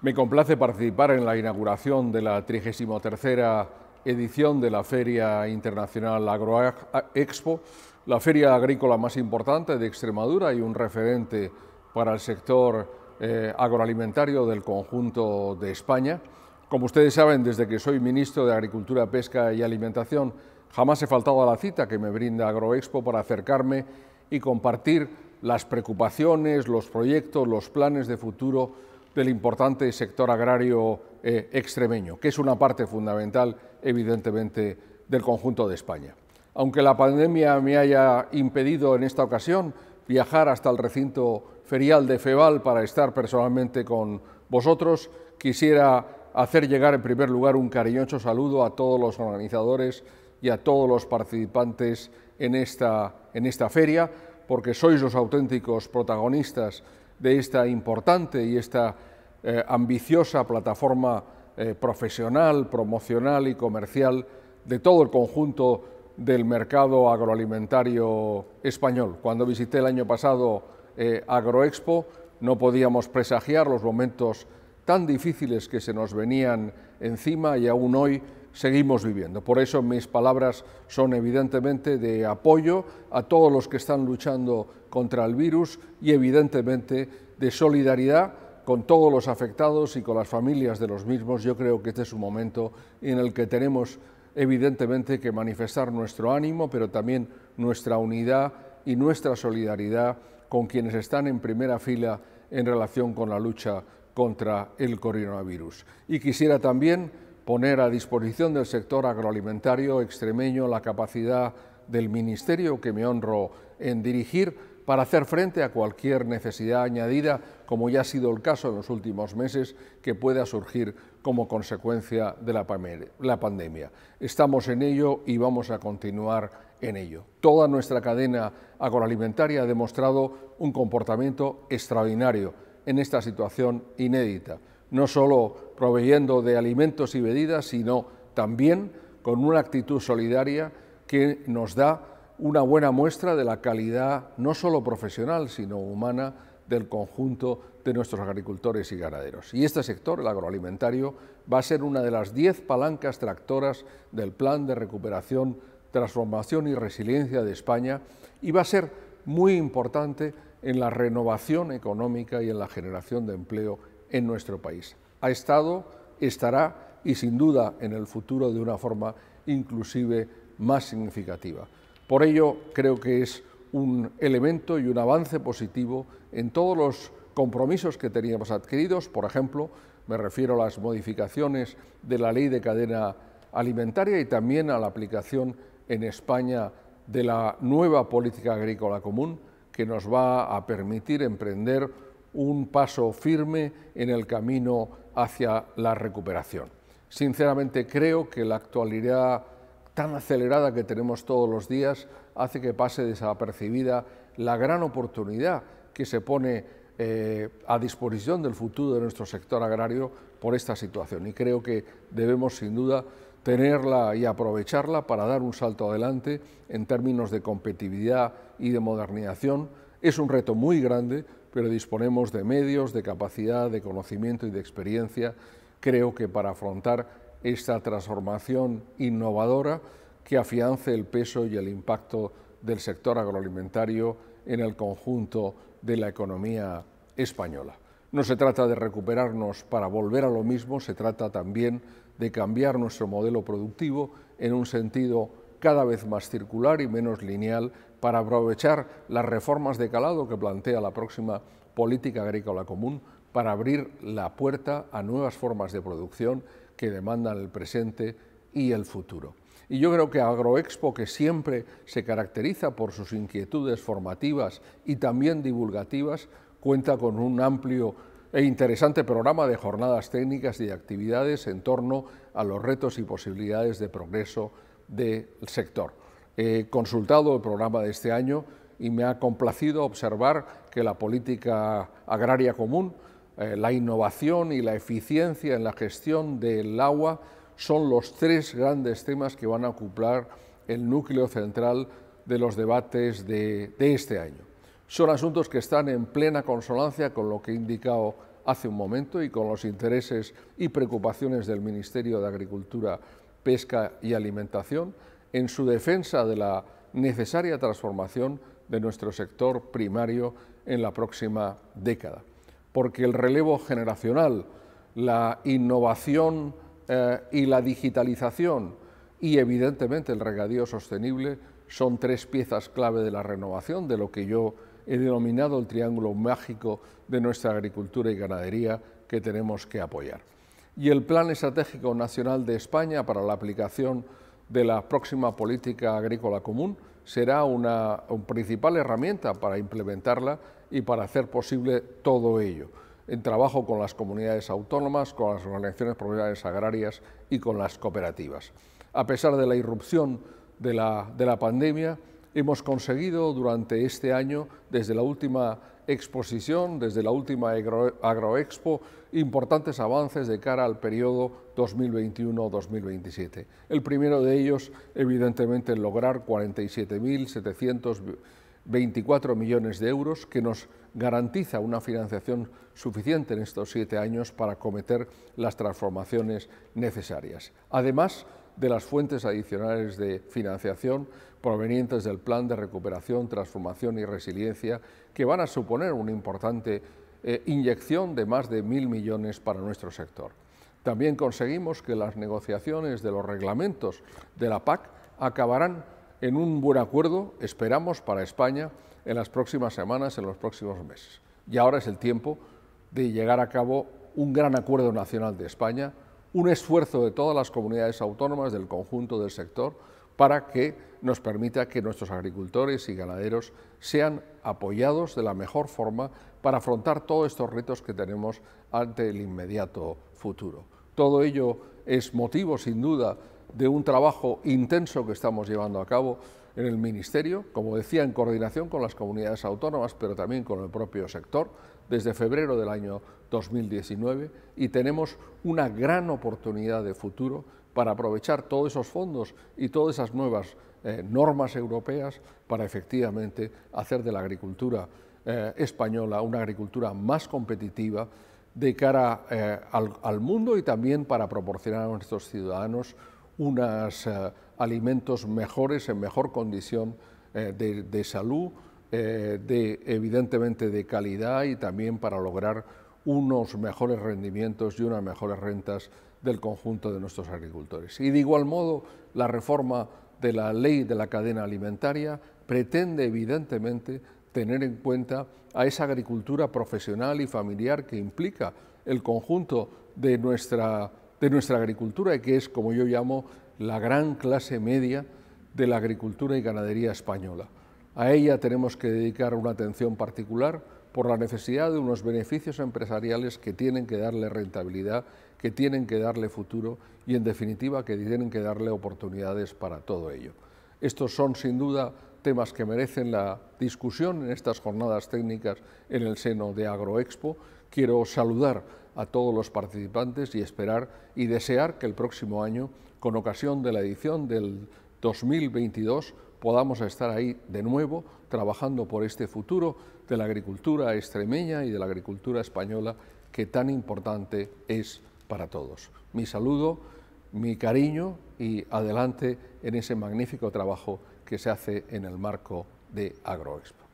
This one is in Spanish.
Me complace participar en la inauguración de la 33 edición de la Feria Internacional Agroexpo, la feria agrícola más importante de Extremadura y un referente para el sector eh, agroalimentario del conjunto de España. Como ustedes saben, desde que soy ministro de Agricultura, Pesca y Alimentación, jamás he faltado a la cita que me brinda Agroexpo para acercarme y compartir las preocupaciones, los proyectos, los planes de futuro del importante sector agrario eh, extremeño, que es una parte fundamental, evidentemente, del conjunto de España. Aunque la pandemia me haya impedido en esta ocasión viajar hasta el recinto ferial de Feval para estar personalmente con vosotros, quisiera hacer llegar en primer lugar un cariñoso saludo a todos los organizadores y a todos los participantes en esta, en esta feria, porque sois los auténticos protagonistas de esta importante y esta eh, ambiciosa plataforma eh, profesional, promocional y comercial de todo el conjunto del mercado agroalimentario español. Cuando visité el año pasado eh, Agroexpo no podíamos presagiar los momentos tan difíciles que se nos venían encima y aún hoy seguimos viviendo. Por eso mis palabras son evidentemente de apoyo a todos los que están luchando contra el virus y evidentemente de solidaridad con todos los afectados y con las familias de los mismos. Yo creo que este es un momento en el que tenemos evidentemente que manifestar nuestro ánimo, pero también nuestra unidad y nuestra solidaridad con quienes están en primera fila en relación con la lucha contra el coronavirus. Y quisiera también poner a disposición del sector agroalimentario extremeño la capacidad del Ministerio que me honro en dirigir para hacer frente a cualquier necesidad añadida, como ya ha sido el caso en los últimos meses, que pueda surgir como consecuencia de la, pandemia. Estamos en ello y vamos a continuar en ello. Toda nuestra cadena agroalimentaria ha demostrado un comportamiento extraordinario en esta situación inédita no solo proveyendo de alimentos y bebidas, sino también con una actitud solidaria que nos da una buena muestra de la calidad no solo profesional, sino humana del conjunto de nuestros agricultores y ganaderos. Y este sector, el agroalimentario, va a ser una de las diez palancas tractoras del Plan de Recuperación, Transformación y Resiliencia de España y va a ser muy importante en la renovación económica y en la generación de empleo en nuestro país. Ha estado, estará y sin duda en el futuro de una forma inclusive más significativa. Por ello, creo que es un elemento y un avance positivo en todos los compromisos que teníamos adquiridos, por ejemplo, me refiero a las modificaciones de la ley de cadena alimentaria y también a la aplicación en España de la nueva política agrícola común que nos va a permitir emprender un paso firme en el camino hacia la recuperación. Sinceramente creo que la actualidad tan acelerada que tenemos todos los días hace que pase desapercibida la gran oportunidad que se pone eh, a disposición del futuro de nuestro sector agrario por esta situación. Y creo que debemos, sin duda, tenerla y aprovecharla para dar un salto adelante en términos de competitividad y de modernización. Es un reto muy grande, pero disponemos de medios, de capacidad, de conocimiento y de experiencia, creo que para afrontar esta transformación innovadora que afiance el peso y el impacto del sector agroalimentario en el conjunto de la economía española. No se trata de recuperarnos para volver a lo mismo, se trata también de cambiar nuestro modelo productivo en un sentido cada vez más circular y menos lineal para aprovechar las reformas de calado que plantea la próxima política agrícola común para abrir la puerta a nuevas formas de producción que demandan el presente y el futuro. Y yo creo que Agroexpo, que siempre se caracteriza por sus inquietudes formativas y también divulgativas, cuenta con un amplio e interesante programa de jornadas técnicas y de actividades en torno a los retos y posibilidades de progreso del sector. He consultado el programa de este año y me ha complacido observar que la política agraria común, eh, la innovación y la eficiencia en la gestión del agua son los tres grandes temas que van a ocupar el núcleo central de los debates de, de este año. Son asuntos que están en plena consonancia con lo que he indicado hace un momento y con los intereses y preocupaciones del Ministerio de Agricultura, Pesca y Alimentación, en su defensa de la necesaria transformación de nuestro sector primario en la próxima década. Porque el relevo generacional, la innovación eh, y la digitalización y evidentemente el regadío sostenible son tres piezas clave de la renovación de lo que yo he denominado el triángulo mágico de nuestra agricultura y ganadería que tenemos que apoyar. Y el Plan Estratégico Nacional de España para la aplicación de la próxima política agrícola común será una, principal herramienta para implementarla y para hacer posible todo ello, en trabajo con las comunidades autónomas, con las organizaciones profesionales agrarias y con las cooperativas. A pesar de la irrupción de la pandemia, hemos conseguido durante este año, desde la última exposición, desde la última Agroexpo, importantes avances de cara al periodo 2021-2027. El primero de ellos, evidentemente, lograr 47.724 millones de euros que nos garantiza una financiación suficiente en estos siete años para cometer las transformaciones necesarias. Además, de las fuentes adicionales de financiación provenientes del Plan de Recuperación, Transformación y Resiliencia, que van a suponer una importante eh, inyección de más de mil millones para nuestro sector. También conseguimos que las negociaciones de los reglamentos de la PAC acabarán en un buen acuerdo, esperamos, para España en las próximas semanas, en los próximos meses. Y ahora es el tiempo de llegar a cabo un gran acuerdo nacional de España un esfuerzo de todas las comunidades autónomas, del conjunto del sector, para que nos permita que nuestros agricultores y ganaderos sean apoyados de la mejor forma para afrontar todos estos retos que tenemos ante el inmediato futuro. Todo ello es motivo, sin duda, de un trabajo intenso que estamos llevando a cabo en el Ministerio, como decía, en coordinación con las comunidades autónomas, pero también con el propio sector, desde febrero del año 2019 y tenemos una gran oportunidad de futuro para aprovechar todos esos fondos y todas esas nuevas eh, normas europeas para efectivamente hacer de la agricultura eh, española una agricultura más competitiva de cara eh, al, mundo y también para proporcionar a nuestros ciudadanos unos alimentos mejores, en mejor condición de salud, eh, de, evidentemente de calidad y también para lograr unos mejores rendimientos y unas mejores rentas del conjunto de nuestros agricultores. Y de igual modo, la reforma de la ley de la cadena alimentaria pretende evidentemente tener en cuenta a esa agricultura profesional y familiar que implica el conjunto de nuestra, de nuestra agricultura y que es, como yo llamo, la gran clase media de la agricultura y ganadería española. A ella tenemos que dedicar una atención particular por la necesidad de unos beneficios empresariales que tienen que darle rentabilidad, que tienen que darle futuro y, en definitiva, que tienen que darle oportunidades para todo ello. Estos son, sin duda, temas que merecen la discusión en estas jornadas técnicas en el seno de Agroexpo. Quiero saludar a todos los participantes y esperar y desear que el próximo año, con ocasión de la edición del 2022, podamos estar ahí de nuevo trabajando por este futuro de la agricultura extremeña y de la agricultura española que tan importante es para todos. Mi saludo, mi cariño y adelante en ese magnífico trabajo que se hace en el marco de Agroexpo.